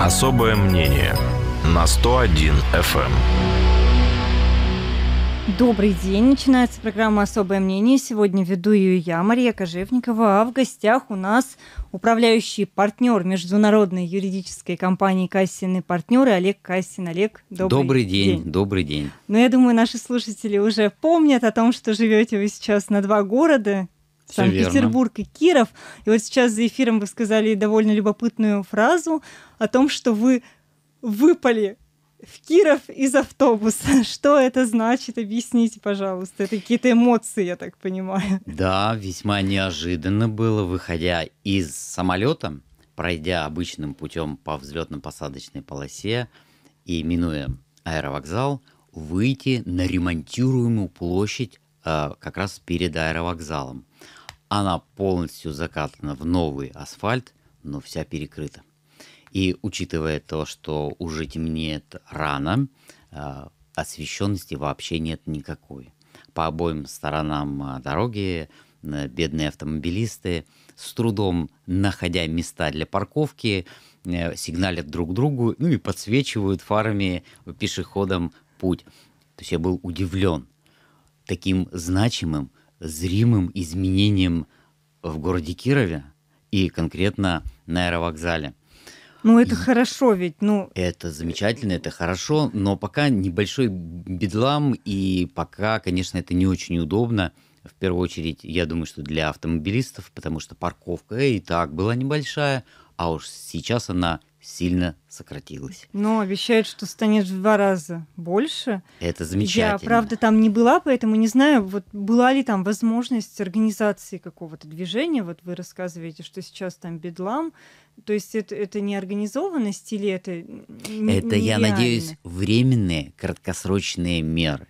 Особое мнение на 101 FM. Эм. Добрый день. Начинается программа «Особое мнение». Сегодня веду ее я, Мария Кожевникова. А в гостях у нас управляющий партнер международной юридической компании «Кассин и партнеры» Олег Кассин. Олег, добрый, добрый день. день. Добрый день. Ну, я думаю, наши слушатели уже помнят о том, что живете вы сейчас на два города Санкт-Петербург и Киров. И вот сейчас за эфиром вы сказали довольно любопытную фразу о том, что вы выпали в Киров из автобуса. Что это значит? Объясните, пожалуйста. Это какие-то эмоции, я так понимаю. Да, весьма неожиданно было, выходя из самолета, пройдя обычным путем по взлетно-посадочной полосе и минуя аэровокзал, выйти на ремонтируемую площадь э, как раз перед аэровокзалом. Она полностью закатана в новый асфальт, но вся перекрыта. И учитывая то, что уже темнеет рано, а, освещенности вообще нет никакой. По обоим сторонам а, дороги бедные автомобилисты с трудом, находя места для парковки, э, сигналят друг другу, ну и подсвечивают фарами пешеходам путь. То есть я был удивлен таким значимым зримым изменениям в городе Кирове и конкретно на аэровокзале. Ну, это и хорошо ведь, ну... Это замечательно, это хорошо, но пока небольшой бедлам, и пока, конечно, это не очень удобно. В первую очередь, я думаю, что для автомобилистов, потому что парковка и так была небольшая, а уж сейчас она сильно сократилась. Но обещают, что станет в два раза больше. Это замечательно. Я, правда, там не была, поэтому не знаю, вот была ли там возможность организации какого-то движения. Вот вы рассказываете, что сейчас там бедлам. То есть это, это не организованность или это... Это, нереально? я надеюсь, временные краткосрочные меры.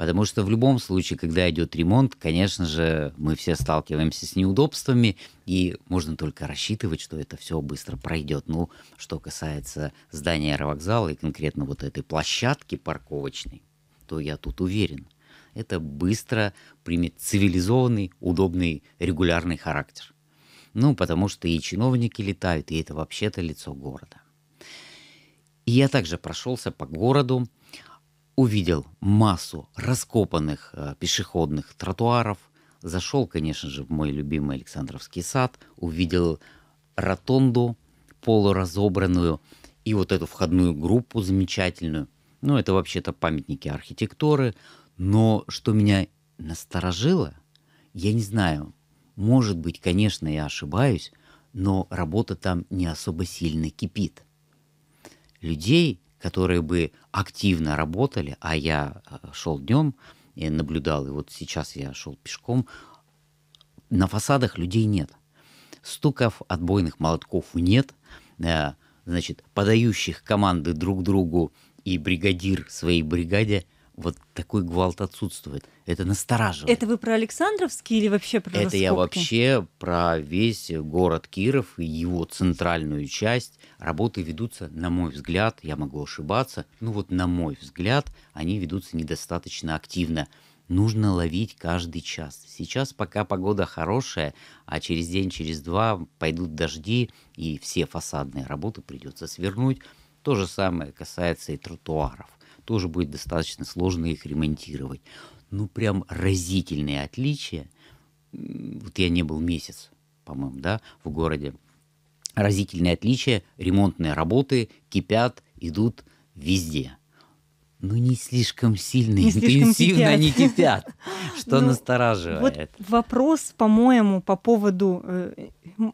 Потому что в любом случае, когда идет ремонт, конечно же, мы все сталкиваемся с неудобствами, и можно только рассчитывать, что это все быстро пройдет. Ну, что касается здания аэровокзала и конкретно вот этой площадки парковочной, то я тут уверен, это быстро примет цивилизованный, удобный, регулярный характер. Ну, потому что и чиновники летают, и это вообще-то лицо города. И я также прошелся по городу, увидел массу раскопанных э, пешеходных тротуаров, зашел, конечно же, в мой любимый Александровский сад, увидел ротонду полуразобранную и вот эту входную группу замечательную. Ну, это вообще-то памятники архитектуры. Но что меня насторожило, я не знаю, может быть, конечно, я ошибаюсь, но работа там не особо сильно кипит. Людей которые бы активно работали, а я э, шел днем и наблюдал, и вот сейчас я шел пешком, на фасадах людей нет. Стуков отбойных молотков нет, э, значит, подающих команды друг другу и бригадир своей бригаде – вот такой гвалт отсутствует. Это настораживает. Это вы про Александровский или вообще про Это раскопки? я вообще про весь город Киров и его центральную часть. Работы ведутся, на мой взгляд, я могу ошибаться, ну вот на мой взгляд, они ведутся недостаточно активно. Нужно ловить каждый час. Сейчас пока погода хорошая, а через день, через два пойдут дожди, и все фасадные работы придется свернуть. То же самое касается и тротуаров тоже будет достаточно сложно их ремонтировать. Ну, прям разительные отличия. Вот я не был месяц, по-моему, да, в городе. Разительные отличия, ремонтные работы кипят, идут везде. Ну, не слишком сильно, не интенсивно слишком они кипят, что ну, настораживает. Вот вопрос, по-моему, по поводу э,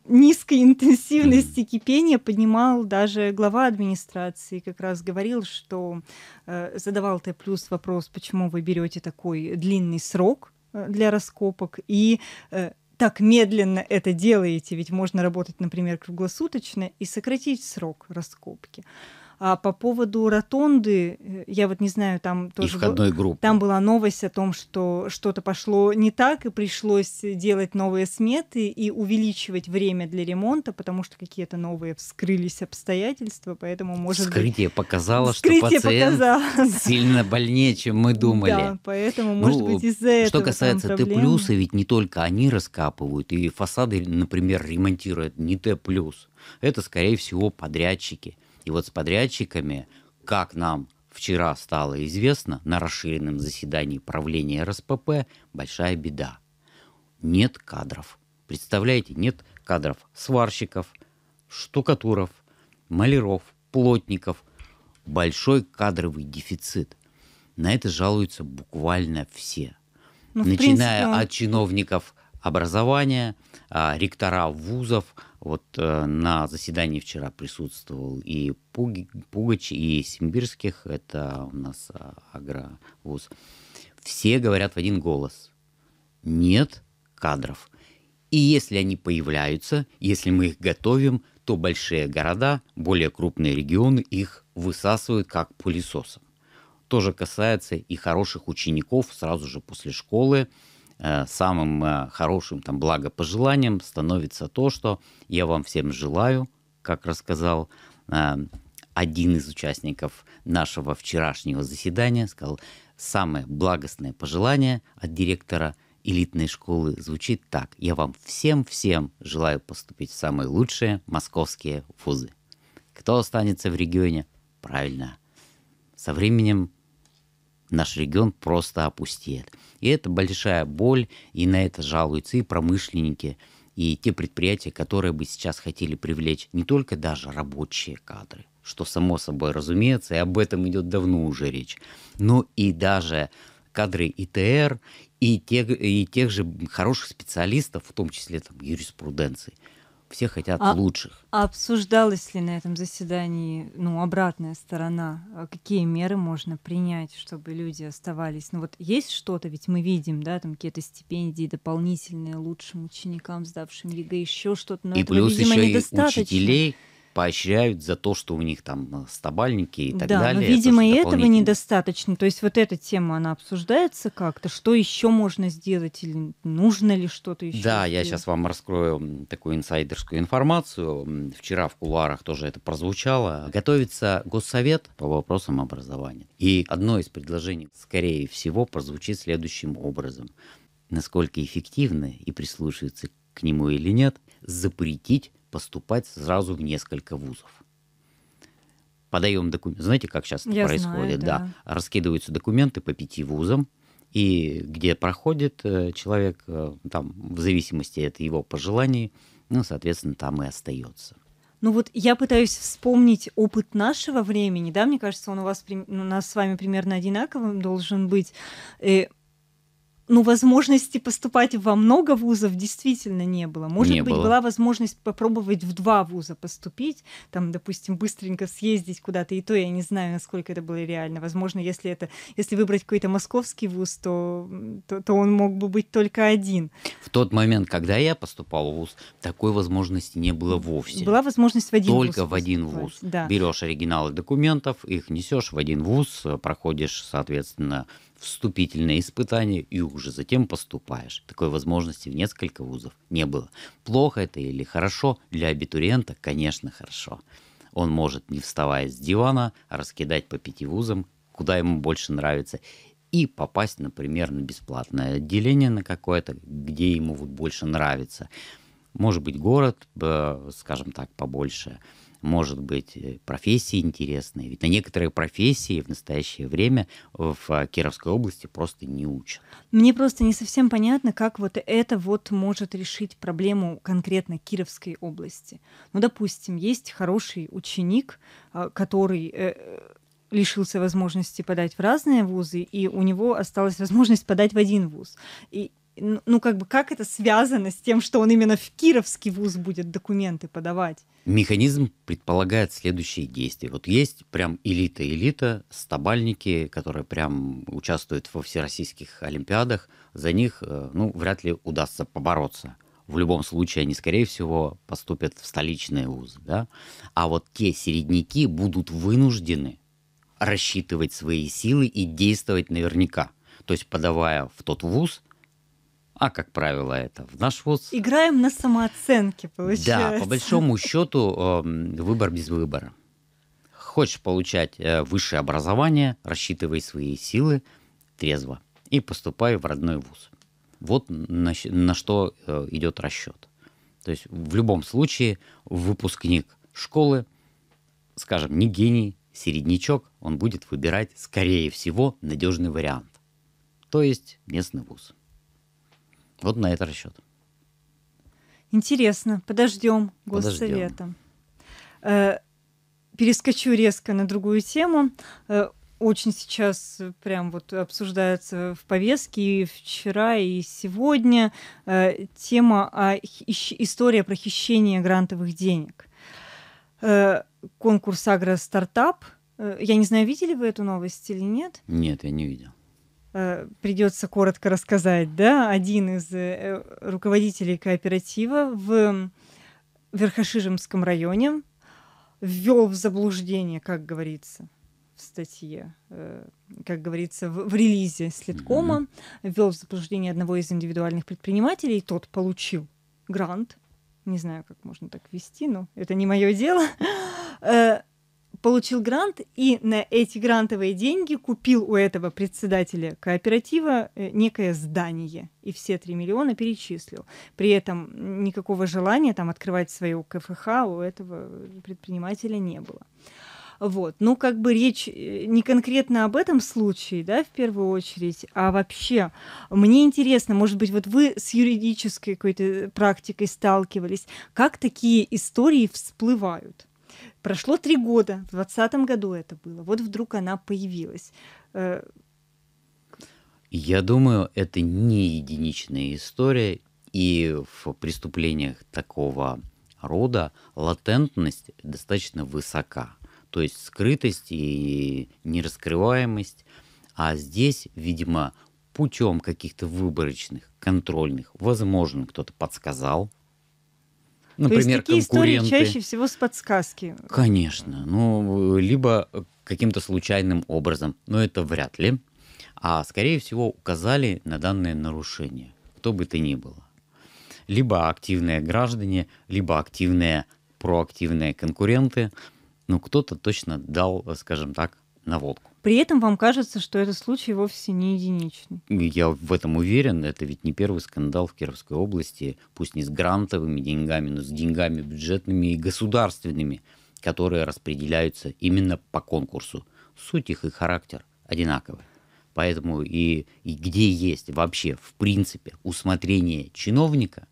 низкой интенсивности кипения поднимал даже глава администрации, как раз говорил, что э, задавал Т плюс вопрос, почему вы берете такой длинный срок э, для раскопок и э, так медленно это делаете, ведь можно работать, например, круглосуточно и сократить срок раскопки. А по поводу ротонды, э, я вот не знаю, там тоже... И входной был, группы. Там была новость о том, что что-то пошло не так, и пришлось делать новые сметы и увеличивать время для ремонта, потому что какие-то новые вскрылись обстоятельства, поэтому может Вскрытие быть... показало, Вскрытие что пациент показало. сильно больнее, чем мы думали. Да, поэтому, может ну, быть, из-за этого Что касается Т+, ведь не только они раскапывают, и фасады, например, ремонтируют не Т+, это, скорее всего, подрядчики – и вот с подрядчиками, как нам вчера стало известно, на расширенном заседании правления РСПП большая беда. Нет кадров. Представляете, нет кадров сварщиков, штукатуров, маляров, плотников. Большой кадровый дефицит. На это жалуются буквально все. Ну, начиная принципе... от чиновников образования, а, ректора вузов. Вот э, на заседании вчера присутствовал и Пугач, и Симбирских, это у нас а, агровуз. Все говорят в один голос. Нет кадров. И если они появляются, если мы их готовим, то большие города, более крупные регионы их высасывают как пылесосом. Тоже касается и хороших учеников сразу же после школы. Э, самым э, хорошим там благопожеланием становится то, что я вам всем желаю, как рассказал э, один из участников нашего вчерашнего заседания, сказал, самое благостное пожелание от директора элитной школы звучит так. Я вам всем-всем желаю поступить в самые лучшие московские вузы. Кто останется в регионе? Правильно. Со временем наш регион просто опустеет. И это большая боль, и на это жалуются и промышленники, и те предприятия, которые бы сейчас хотели привлечь не только даже рабочие кадры, что само собой разумеется, и об этом идет давно уже речь, но и даже кадры ИТР и тех, и тех же хороших специалистов, в том числе там, юриспруденции – все хотят а, лучших. А обсуждалась ли на этом заседании ну, обратная сторона? А какие меры можно принять, чтобы люди оставались? Ну вот есть что-то, ведь мы видим, да, там какие-то стипендии дополнительные лучшим ученикам, сдавшим ЕГЭ, еще что-то. Но и этого, плюс видимо, еще и учителей, поощряют за то, что у них там э, стабальники и так да, далее. Да, видимо, и этого недостаточно. То есть вот эта тема, она обсуждается как-то? Что еще можно сделать или нужно ли что-то еще? Да, сделать? я сейчас вам раскрою такую инсайдерскую информацию. Вчера в куларах тоже это прозвучало. Готовится Госсовет по вопросам образования. И одно из предложений, скорее всего, прозвучит следующим образом. Насколько эффективно и прислушивается к нему или нет, запретить поступать сразу в несколько вузов. Подаем документы. Знаете, как сейчас Я происходит? Знаю, да. да. Раскидываются документы по пяти вузам, и где проходит э, человек, э, там, в зависимости от его пожеланий, ну, соответственно, там и остается. Ну вот я пытаюсь вспомнить опыт нашего времени, да, мне кажется, он у вас у нас с вами примерно одинаковым должен быть. Э, ну, возможности поступать во много вузов действительно не было. Может не быть, было. была возможность попробовать в два вуза поступить, там, допустим, быстренько съездить куда-то, и то я не знаю, насколько это было реально. Возможно, если это, если выбрать какой-то московский вуз, то, то, то он мог бы быть только один. В тот момент, когда я поступал в вуз, такой возможности не было вовсе. Была возможность в один только вуз в один вуз. Да. Берешь оригиналы документов, их несешь в один вуз, проходишь, соответственно, вступительные испытания и уже затем поступаешь. Такой возможности в несколько вузов не было. Плохо это или хорошо? Для абитуриента, конечно, хорошо. Он может, не вставая с дивана, раскидать по пяти вузам, куда ему больше нравится, и попасть, например, на бесплатное отделение на какое-то, где ему вот больше нравится. Может быть, город, э, скажем так, побольше – может быть, э, профессии интересные. Ведь на некоторые профессии в настоящее время в а, Кировской области просто не учат. Мне просто не совсем понятно, как вот это вот может решить проблему конкретно Кировской области. Ну, допустим, есть хороший ученик, а, который э, лишился возможности подать в разные вузы, и у него осталась возможность подать в один вуз. И ну как бы как это связано с тем, что он именно в Кировский вуз будет документы подавать? Механизм предполагает следующие действия. Вот есть прям элита-элита, стабальники, которые прям участвуют во всероссийских олимпиадах, за них, э, ну, вряд ли удастся побороться. В любом случае, они, скорее всего, поступят в столичные вузы, да? А вот те середняки будут вынуждены рассчитывать свои силы и действовать наверняка. То есть, подавая в тот вуз, а, как правило, это в наш вуз. Играем на самооценке, получается. Да, по большому счету, эм, выбор без выбора. Хочешь получать э, высшее образование, рассчитывай свои силы трезво и поступай в родной вуз. Вот на, на что э, идет расчет. То есть в любом случае выпускник школы, скажем, не гений, середнячок, он будет выбирать, скорее всего, надежный вариант. То есть местный вуз. Вот на это расчет. Интересно, подождем Госсовета. Подождем. Э, перескочу резко на другую тему э, очень сейчас прям вот обсуждается в повестке и вчера, и сегодня э, тема о история про хищение грантовых денег. Э, конкурс «Агростартап». я не знаю, видели вы эту новость или нет? Нет, я не видел. Э, придется коротко рассказать, да, один из э, э, руководителей кооператива в Верхошижемском районе ввел в заблуждение, как говорится, в статье, как говорится, в, в релизе Следкома, ввел в заблуждение одного из индивидуальных предпринимателей, тот получил грант, не знаю, как можно так вести, но это не мое дело, получил грант и на эти грантовые деньги купил у этого председателя кооператива э, некое здание и все 3 миллиона перечислил. При этом никакого желания там открывать свою КФХ у этого предпринимателя не было. Вот. Ну, как бы речь э, не конкретно об этом случае, да, в первую очередь, а вообще. Мне интересно, может быть, вот вы с юридической какой-то практикой сталкивались, как такие истории всплывают? Прошло три года, в 2020 году это было. Вот вдруг она появилась. Э, Я думаю, это не единичная история, и в преступлениях такого рода латентность достаточно высока. То есть скрытость и нераскрываемость. А здесь, видимо, путем каких-то выборочных, контрольных, возможно, кто-то подсказал, Например, То есть такие истории чаще всего с подсказки. Конечно. Ну, либо каким-то случайным образом, но это вряд ли. А, скорее всего, указали на данное нарушение, кто бы то ни было. Либо активные граждане, либо активные проактивные конкуренты. Ну, кто-то точно дал, скажем так, на водку. При этом вам кажется, что этот случай вовсе не единичный. Я в этом уверен. Это ведь не первый скандал в Кировской области, пусть не с грантовыми деньгами, но с деньгами бюджетными и государственными, которые распределяются именно по конкурсу. Суть их и характер одинаковы. Поэтому и, и где есть вообще, в принципе, усмотрение чиновника,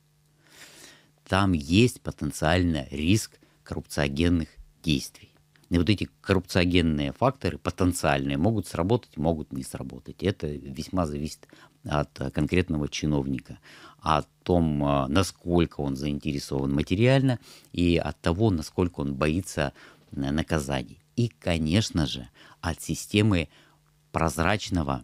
там есть потенциально риск коррупциогенных действий. И вот эти коррупциогенные факторы потенциальные могут сработать, могут не сработать. Это весьма зависит от э, конкретного чиновника, о том, э, насколько он заинтересован материально и от того, насколько он боится э, наказаний. И, конечно же, от системы прозрачного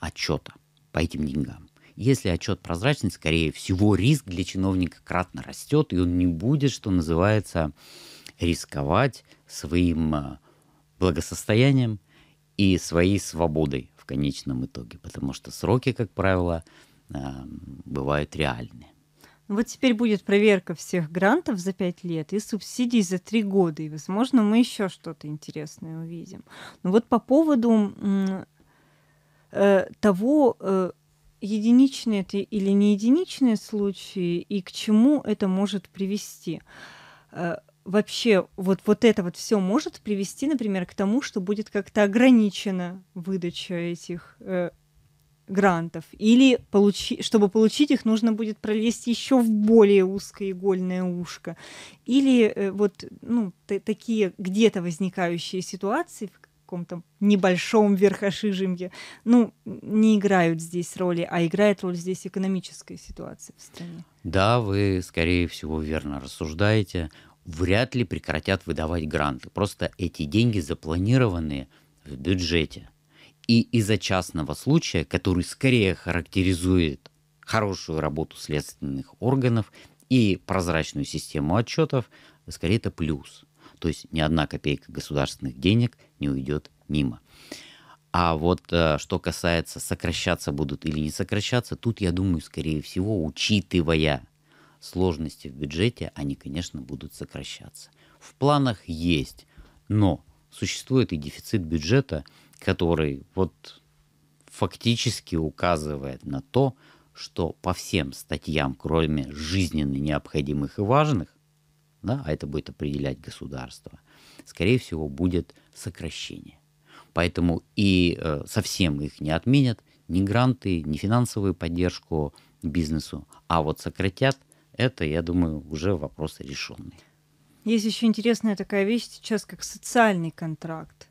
отчета по этим деньгам. Если отчет прозрачный, скорее всего, риск для чиновника кратно растет, и он не будет, что называется, рисковать своим а, благосостоянием и своей свободой в конечном итоге, потому что сроки, как правило, а, бывают реальны. Ну вот теперь будет проверка всех грантов за пять лет и субсидий за три года, и, возможно, мы еще что-то интересное увидим. Но ну вот по поводу э, того, э, единичные это или не единичные случаи, и к чему это может привести. Э, вообще вот, вот это вот все может привести, например, к тому, что будет как-то ограничена выдача этих э, грантов? Или получи, чтобы получить их, нужно будет пролезть еще в более узкое игольное ушко? Или э, вот ну, т- такие где-то возникающие ситуации в каком-то небольшом верхошижемье, ну, не играют здесь роли, а играет роль здесь экономическая ситуация в стране. Да, вы, скорее всего, верно рассуждаете вряд ли прекратят выдавать гранты. Просто эти деньги запланированы в бюджете. И из-за частного случая, который скорее характеризует хорошую работу следственных органов и прозрачную систему отчетов, скорее это плюс. То есть ни одна копейка государственных денег не уйдет мимо. А вот э, что касается сокращаться будут или не сокращаться, тут, я думаю, скорее всего, учитывая сложности в бюджете, они, конечно, будут сокращаться. В планах есть, но существует и дефицит бюджета, который вот фактически указывает на то, что по всем статьям, кроме жизненно необходимых и важных, да, а это будет определять государство, скорее всего, будет сокращение. Поэтому и э, совсем их не отменят ни гранты, ни финансовую поддержку бизнесу, а вот сократят – это, я думаю, уже вопрос решенный. Есть еще интересная такая вещь сейчас, как социальный контракт,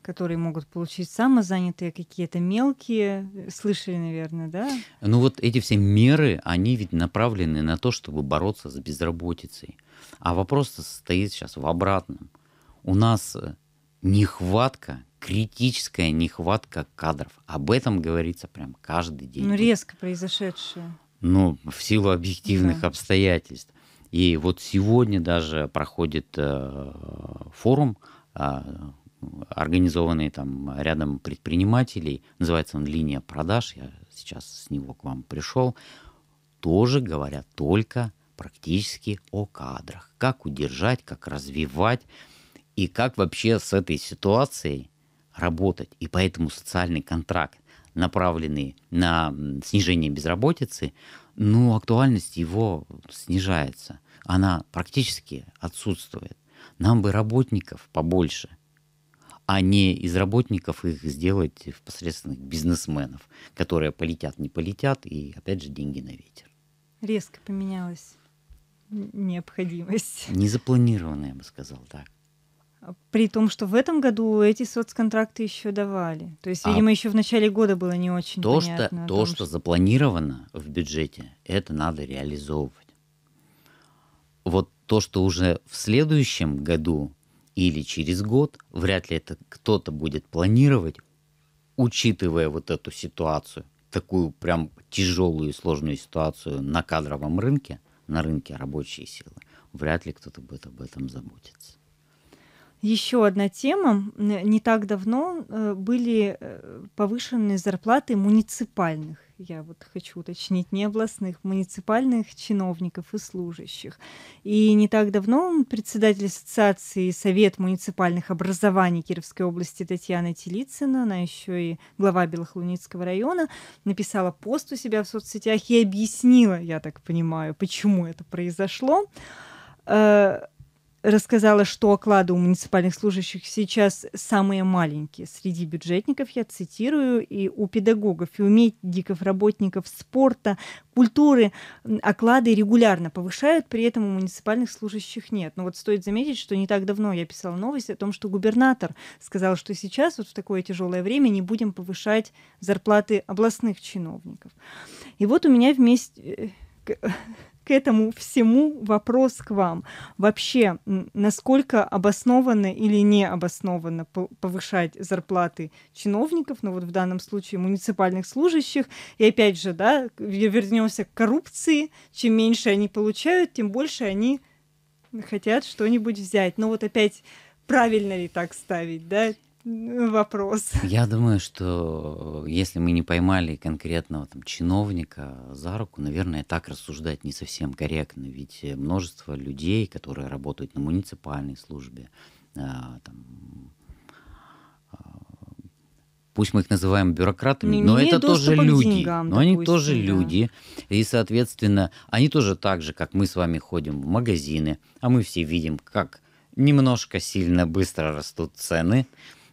который могут получить самозанятые какие-то мелкие, слышали, наверное, да? Ну вот эти все меры, они ведь направлены на то, чтобы бороться с безработицей. А вопрос состоит сейчас в обратном. У нас э, нехватка, критическая нехватка кадров. Об этом говорится прям каждый день. Ну, резко произошедшее ну, в силу объективных да. обстоятельств. И вот сегодня даже проходит э, форум, э, организованный там рядом предпринимателей, называется он «Линия продаж», я сейчас с него к вам пришел, тоже говорят только практически о кадрах. Как удержать, как развивать и как вообще с этой ситуацией работать. И поэтому социальный контракт направленный на снижение безработицы, но актуальность его снижается. Она практически отсутствует. Нам бы работников побольше, а не из работников их сделать в посредственных бизнесменов, которые полетят, не полетят, и опять же деньги на ветер. Резко поменялась необходимость. Незапланированная, я бы сказал так. При том, что в этом году эти соцконтракты еще давали. То есть, а видимо, а еще в начале года было не очень то, понятно. Что, то, что, что запланировано в бюджете, это надо реализовывать. Вот то, что уже в следующем году или через год, вряд ли это кто-то будет планировать, учитывая вот эту ситуацию, такую прям тяжелую и сложную ситуацию на кадровом рынке, на рынке рабочей силы, вряд ли кто-то будет об этом заботиться. Еще одна тема. Не так давно э, были э, повышены зарплаты муниципальных, я вот хочу уточнить, не областных, муниципальных чиновников и служащих. И не так давно председатель Ассоциации Совет муниципальных образований Кировской области Татьяна Телицына, она еще и глава Белохлуницкого района, написала пост у себя в соцсетях и объяснила, я так понимаю, почему это произошло э, рассказала, что оклады у муниципальных служащих сейчас самые маленькие. Среди бюджетников, я цитирую, и у педагогов, и у медиков, работников спорта, культуры оклады регулярно повышают, при этом у муниципальных служащих нет. Но вот стоит заметить, что не так давно я писала новость о том, что губернатор сказал, что сейчас, вот в такое тяжелое время, не будем повышать зарплаты областных чиновников. И вот у меня вместе э, к этому всему вопрос к вам. Вообще, насколько обоснованно или не обоснованно повышать зарплаты чиновников, ну вот в данном случае муниципальных служащих, и опять же, да, вернемся к коррупции, чем меньше они получают, тем больше они хотят что-нибудь взять. Но ну вот опять правильно ли так ставить, да? вопрос. Я думаю, что э, если мы не поймали конкретного там, чиновника за руку, наверное, так рассуждать не совсем корректно. Ведь э, множество людей, которые работают на муниципальной службе, а, там, а, пусть мы их называем бюрократами, не ну, но это тоже люди. Деньгам, но допустим, они тоже да. люди. И, соответственно, они тоже так же, как мы с вами ходим в магазины, а мы все видим, как немножко сильно быстро растут цены.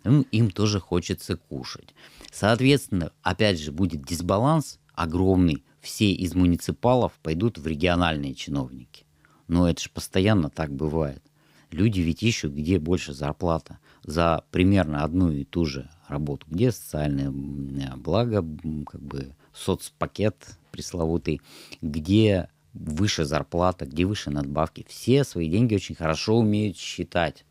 Ну, им тоже хочется кушать. Соответственно, опять же, будет дисбаланс огромный. Все из муниципалов пойдут в региональные чиновники. Но это же постоянно так бывает. Люди ведь ищут, где больше зарплата за примерно одну и ту же работу, где социальное благо, как бы соцпакет пресловутый, где выше зарплата, где выше надбавки. Все свои деньги очень хорошо умеют считать.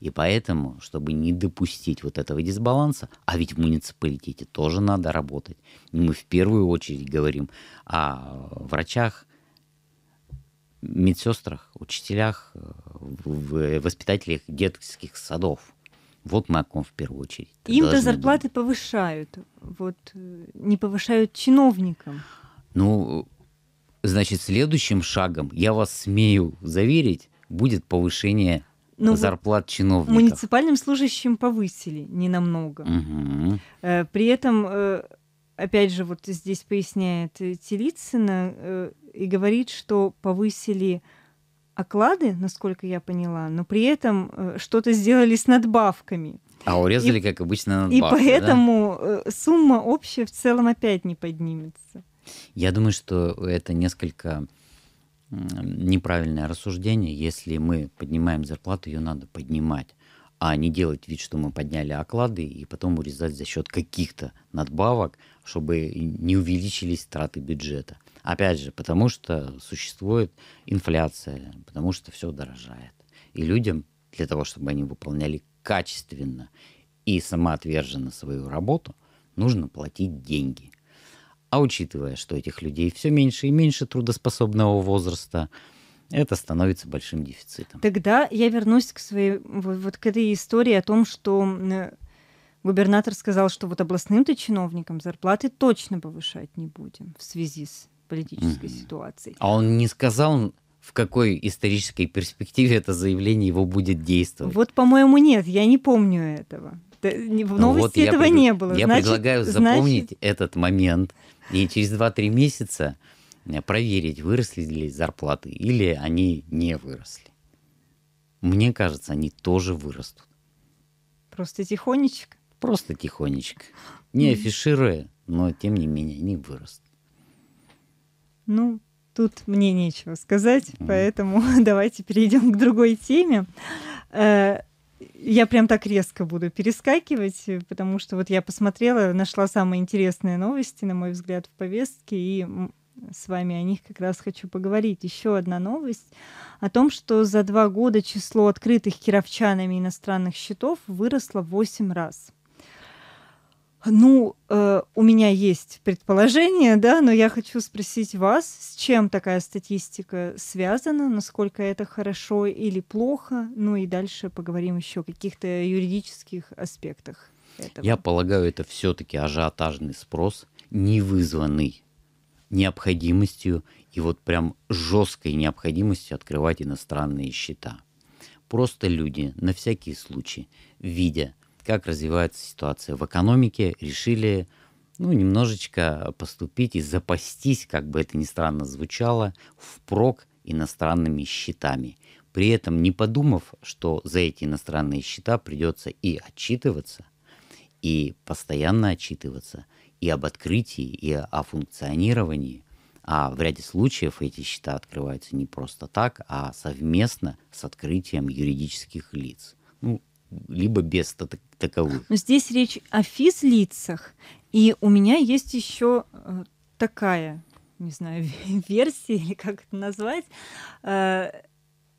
И поэтому, чтобы не допустить вот этого дисбаланса, а ведь в муниципалитете тоже надо работать, и мы в первую очередь говорим о врачах, медсестрах, учителях, воспитателях детских садов. Вот мы о ком в первую очередь. Им-то зарплаты думать. повышают, вот э, не повышают чиновникам. Ну, значит, следующим шагом, я вас смею заверить, будет повышение ну, зарплат чиновников. Муниципальным служащим повысили ненамного. Угу. Э, при этом, э, опять же, вот здесь поясняет э, Телицына и говорит, что повысили оклады, насколько я поняла, но при этом что-то сделали с надбавками. А урезали, и, как обычно, надбавки. И поэтому да? сумма общая в целом опять не поднимется. Я думаю, что это несколько неправильное рассуждение. Если мы поднимаем зарплату, ее надо поднимать, а не делать вид, что мы подняли оклады и потом урезать за счет каких-то надбавок, чтобы не увеличились траты бюджета. Опять же, потому что существует инфляция, потому что все дорожает. И людям для того, чтобы они выполняли качественно и самоотверженно свою работу, нужно платить деньги – а учитывая, что этих людей все меньше и меньше трудоспособного возраста, это становится большим дефицитом. Тогда я вернусь к своей вот, вот к этой истории о том, что губернатор сказал, что вот областным-то чиновникам зарплаты точно повышать не будем в связи с политической mm-hmm. ситуацией. А он не сказал, в какой исторической перспективе это заявление его будет действовать? Вот, по-моему, нет, я не помню этого в новости ну, вот этого пред... не было. Я значит, предлагаю запомнить значит... этот момент и через 2-3 месяца э, проверить, выросли ли зарплаты или они не выросли. Мне кажется, они тоже вырастут. Просто тихонечко? Просто тихонечко. Не афишируя, но тем не менее они вырастут. Ну, тут мне нечего сказать, mm. поэтому давайте перейдем к другой теме. Э, я прям так резко буду перескакивать, э, потому что вот я посмотрела, нашла самые интересные новости, на мой взгляд, в повестке, и с вами о них как раз хочу поговорить. Еще одна новость о том, что за два года число открытых кировчанами иностранных счетов выросло в 8 раз. Ну, э, у меня есть предположение, да, но я хочу спросить вас, с чем такая статистика связана, насколько это хорошо или плохо, ну и дальше поговорим еще о каких-то юридических аспектах. Этого. Я полагаю, это все-таки ажиотажный спрос, не вызванный необходимостью и вот прям жесткой необходимостью открывать иностранные счета. Просто люди на всякий случай, видя как развивается ситуация в экономике, решили ну, немножечко поступить и запастись, как бы это ни странно звучало, впрок иностранными счетами. При этом не подумав, что за эти иностранные счета придется и отчитываться, и постоянно отчитываться, и об открытии, и о функционировании. А в ряде случаев эти счета открываются не просто так, а совместно с открытием юридических лиц. Ну, либо без таковых. Но здесь речь о физлицах, и у меня есть еще э, такая, не знаю, версия или как это назвать. Э,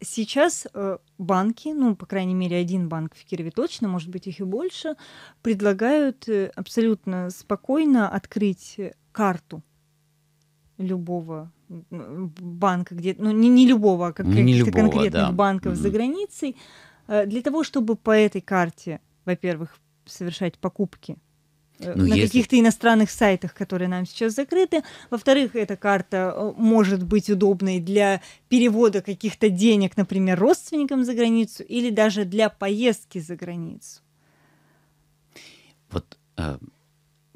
сейчас э, банки, ну, по крайней мере, один банк в Кирове точно, может быть, их и больше, предлагают абсолютно спокойно открыть карту любого банка, где, ну, не, не любого, а каких-то конкретных да. банков mm-hmm. за границей, Э, для того, чтобы по этой карте, во-первых, совершать покупки э, ну, на если... каких-то иностранных сайтах, которые нам сейчас закрыты. Во-вторых, эта карта э, может быть удобной для перевода каких-то денег, например, родственникам за границу или даже для поездки за границу. Вот э,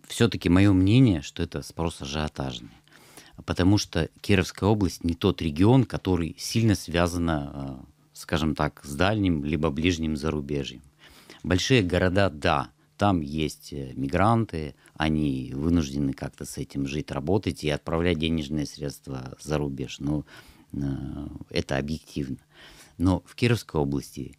все-таки мое мнение, что это спрос ажиотажный. Потому что Кировская область не тот регион, который сильно связан скажем так, с дальним либо ближним зарубежьем. Большие города, да, там есть э, мигранты, они вынуждены как-то с этим жить, работать и отправлять денежные средства за рубеж. Ну, э, это объективно. Но в Кировской области,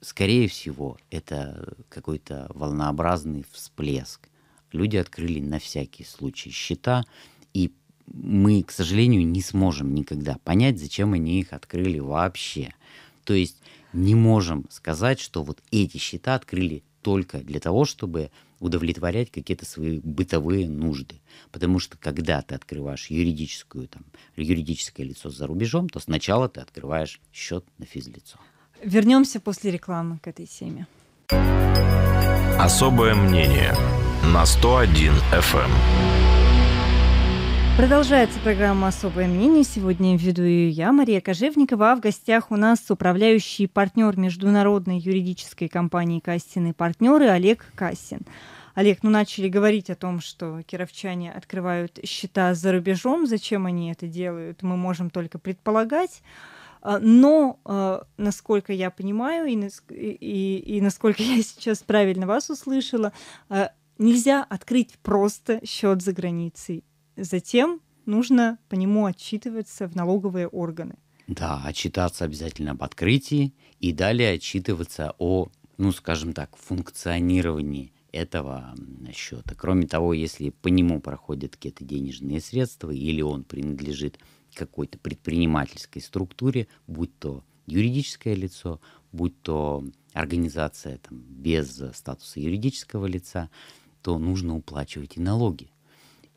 скорее всего, это какой-то волнообразный всплеск. Люди открыли на всякий случай счета, и мы, к сожалению, не сможем никогда понять, зачем они их открыли вообще. То есть не можем сказать, что вот эти счета открыли только для того, чтобы удовлетворять какие-то свои бытовые нужды. Потому что когда ты открываешь юридическую, там, юридическое лицо за рубежом, то сначала ты открываешь счет на физлицо. Вернемся после рекламы к этой теме. Особое мнение на 101 FM. Продолжается программа «Особое мнение». Сегодня веду ее я, Мария Кожевникова. А в гостях у нас управляющий партнер международной юридической компании «Кассин» и партнеры Олег Кассин. Олег, ну начали говорить о том, что кировчане открывают счета за рубежом. Зачем они это делают, мы можем только предполагать. А, но, а, насколько я понимаю, и, и, и насколько я сейчас правильно вас услышала, а, нельзя открыть просто счет за границей затем нужно по нему отчитываться в налоговые органы. Да, отчитаться обязательно об открытии и далее отчитываться о, ну, скажем так, функционировании этого счета. Кроме того, если по нему проходят какие-то денежные средства или он принадлежит какой-то предпринимательской структуре, будь то юридическое лицо, будь то организация там, без статуса юридического лица, то нужно уплачивать и налоги.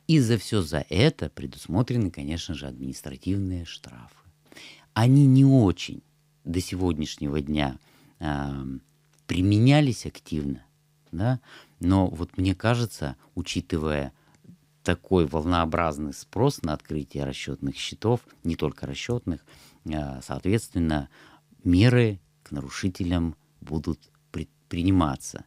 И за все за это предусмотрены, конечно же, административные штрафы. Они не очень до сегодняшнего дня э, применялись активно, да? но вот мне кажется, учитывая такой волнообразный спрос на открытие расчетных счетов, не только расчетных, э, соответственно, меры к нарушителям будут приниматься.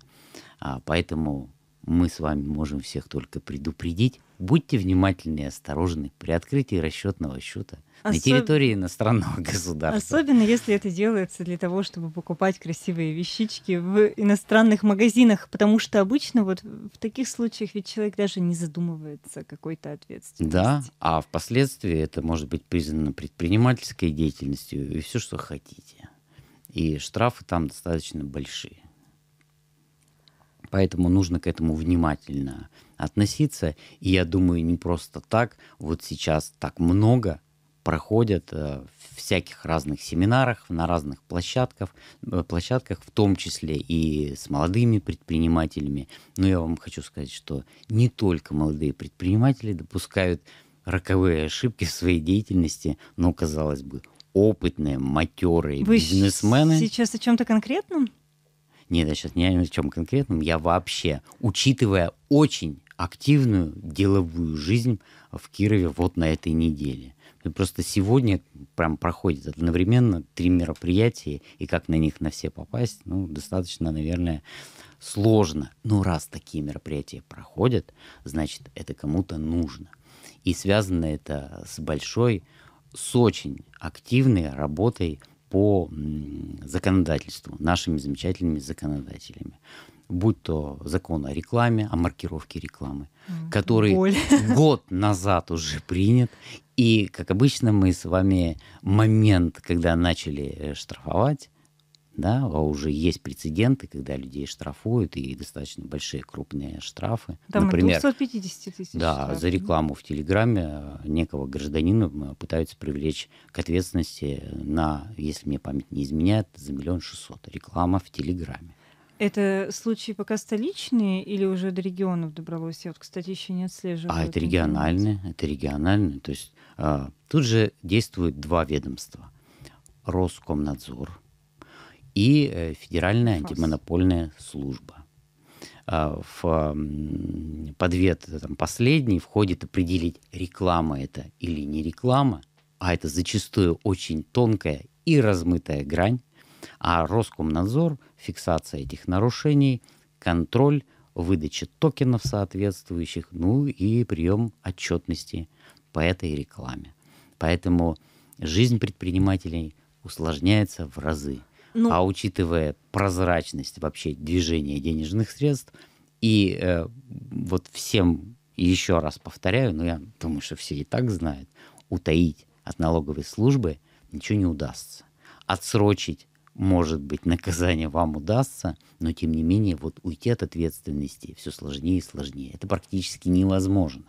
А поэтому мы с вами можем всех только предупредить Будьте внимательны и осторожны при открытии расчетного счета Особ... на территории иностранного государства. Особенно если это делается для того, чтобы покупать красивые вещички в иностранных магазинах, потому что обычно вот в таких случаях ведь человек даже не задумывается какой-то ответственности. Да, а впоследствии это может быть признано предпринимательской деятельностью и все, что хотите. И штрафы там достаточно большие. Поэтому нужно к этому внимательно относиться. И я думаю, не просто так. Вот сейчас так много проходят э, всяких разных семинарах, на разных площадках, э, площадках, в том числе и с молодыми предпринимателями. Но я вам хочу сказать, что не только молодые предприниматели допускают роковые ошибки в своей деятельности, но, казалось бы, опытные, матерые Вы бизнесмены. сейчас о чем-то конкретном? Нет, я сейчас не о чем конкретном. Я вообще, учитывая очень активную деловую жизнь в Кирове вот на этой неделе. И ну, просто сегодня прям проходит одновременно три мероприятия, и как на них на все попасть, ну, достаточно, наверное, сложно. Но раз такие мероприятия проходят, значит, это кому-то нужно. И связано это с большой, с очень активной работой – по законодательству, нашими замечательными законодателями. Будь то закон о рекламе, о маркировке рекламы, mm, который боль. год назад уже принят. И, как обычно, мы с вами момент, когда начали э, штрафовать, да, а уже есть прецеденты, когда людей штрафуют, и достаточно большие крупные штрафы. Там Например, 250 тысяч. Да, штраф. за рекламу в Телеграме э, некого гражданина э, пытаются привлечь к ответственности на, если мне память не изменяет, за миллион шестьсот. Реклама в Телеграме. Это случаи пока столичные или уже до регионов добралось? Я вот, кстати, еще не отслеживаю. А это региональные, это региональные. То есть э, тут же действуют два ведомства. Роскомнадзор – и э, Федеральная антимонопольная служба. А, в подвет э, там, последний входит определить, реклама это или не реклама, а это зачастую очень тонкая и размытая грань, а Роскомнадзор, фиксация этих нарушений, контроль, выдача токенов соответствующих, ну и прием отчетности по этой рекламе. Поэтому жизнь предпринимателей усложняется в разы. Ну... А учитывая прозрачность вообще движения денежных средств и э, вот всем еще раз повторяю, но ну, я думаю, что все и так знают, утаить от налоговой службы ничего не удастся. Отсрочить, может быть, наказание вам удастся, но тем не менее вот уйти от ответственности все сложнее и сложнее. Это практически невозможно.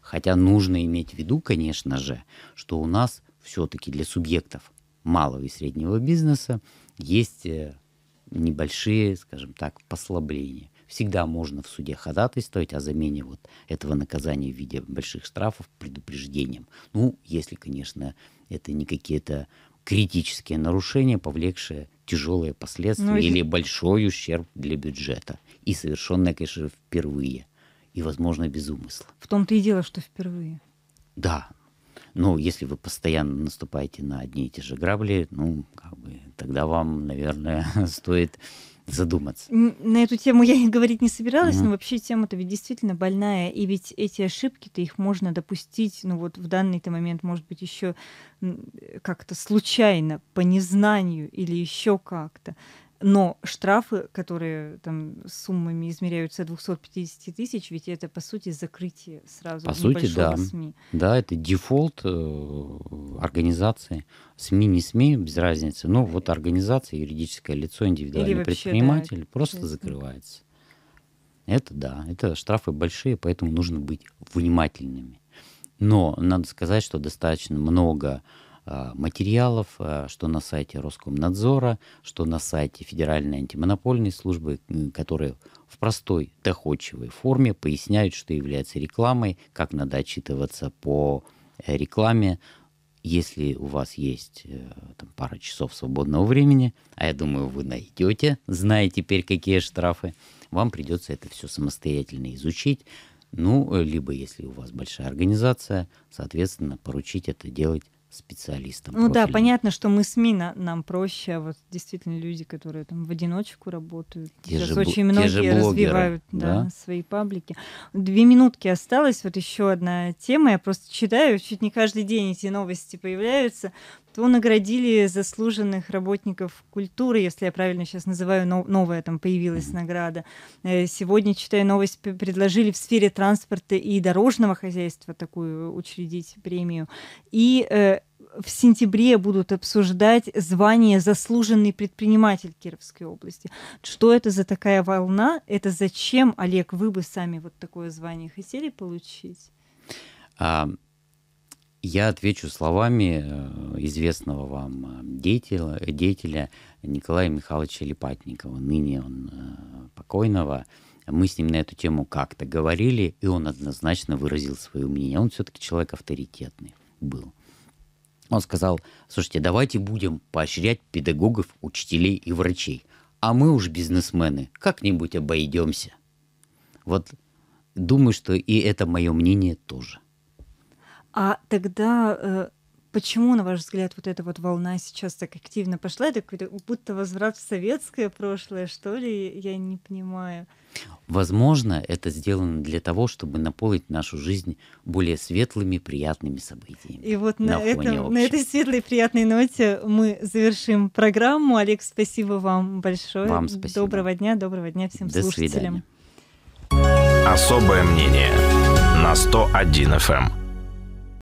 Хотя нужно иметь в виду, конечно же, что у нас все-таки для субъектов малого и среднего бизнеса есть э, небольшие, скажем так, послабления. Всегда можно в суде ходатайствовать о замене вот этого наказания в виде больших штрафов предупреждением. Ну, если, конечно, это не какие-то критические нарушения, повлекшие тяжелые последствия ну, или... или большой ущерб для бюджета. И совершенное, конечно, впервые. И, возможно, без умысла. В том-то и дело, что впервые. Да, ну, если вы постоянно наступаете на одни и те же грабли, ну, как бы, тогда вам, наверное, стоит задуматься. На эту тему я и говорить не собиралась, mm-hmm. но вообще тема-то ведь действительно больная, и ведь эти ошибки-то их можно допустить, ну вот в данный-то момент, может быть, еще э, как-то случайно, по незнанию или еще как-то. Но штрафы, которые там суммами измеряются 250 тысяч, ведь это, по сути, закрытие сразу по сути, да. СМИ. Да, это дефолт э, организации. СМИ, не СМИ, без разницы. Но ну, вот организация, юридическое лицо, индивидуальный Или вообще, предприниматель да, просто честно. закрывается. Это да, это штрафы большие, поэтому нужно быть внимательными. Но надо сказать, что достаточно много Э, материалов, э, что на сайте Роскомнадзора, что на сайте Федеральной антимонопольной службы, которые в простой, доходчивой форме поясняют, что является рекламой, как надо отчитываться по рекламе. Если у вас есть э, там, пара часов свободного времени, а я думаю, вы найдете, зная теперь, какие штрафы, вам придется это все самостоятельно изучить, ну, либо если у вас большая организация, соответственно, поручить это делать специалистом. Ну профильным. да, понятно, что мы СМИ на, нам проще, а вот действительно люди, которые там в одиночку работают, те сейчас же, очень многие те же блогеры, развивают да, да? свои паблики. Две минутки осталось, вот еще одна тема, я просто читаю, чуть не каждый день эти новости появляются то наградили заслуженных работников культуры, если я правильно сейчас называю, но новая там появилась награда. Э, сегодня, читая новость, предложили в сфере транспорта и дорожного хозяйства такую учредить премию. И э, в сентябре будут обсуждать звание заслуженный предприниматель Кировской области. Что это за такая волна? Это зачем, Олег, вы бы сами вот такое звание хотели получить? Я отвечу словами э, известного вам э, деятеля, деятеля Николая Михайловича Липатникова, ныне он э, покойного. Мы с ним на эту тему как-то говорили, и он однозначно выразил свое мнение. Он все-таки человек авторитетный был. Он сказал, слушайте, давайте будем поощрять педагогов, учителей и врачей. А мы уж бизнесмены, как-нибудь обойдемся. Вот думаю, что и это мое мнение тоже. А тогда э, почему, на ваш взгляд, вот эта вот волна сейчас так активно пошла? Это будто возврат в советское прошлое, что ли? Я не понимаю. Возможно, это сделано для того, чтобы наполнить нашу жизнь более светлыми, приятными событиями. И вот на, на, этом, на этой светлой, приятной ноте мы завершим программу. Олег, спасибо вам большое. Вам спасибо. Доброго дня, доброго дня всем До слушателям. Свидания. Особое мнение на 101 FM.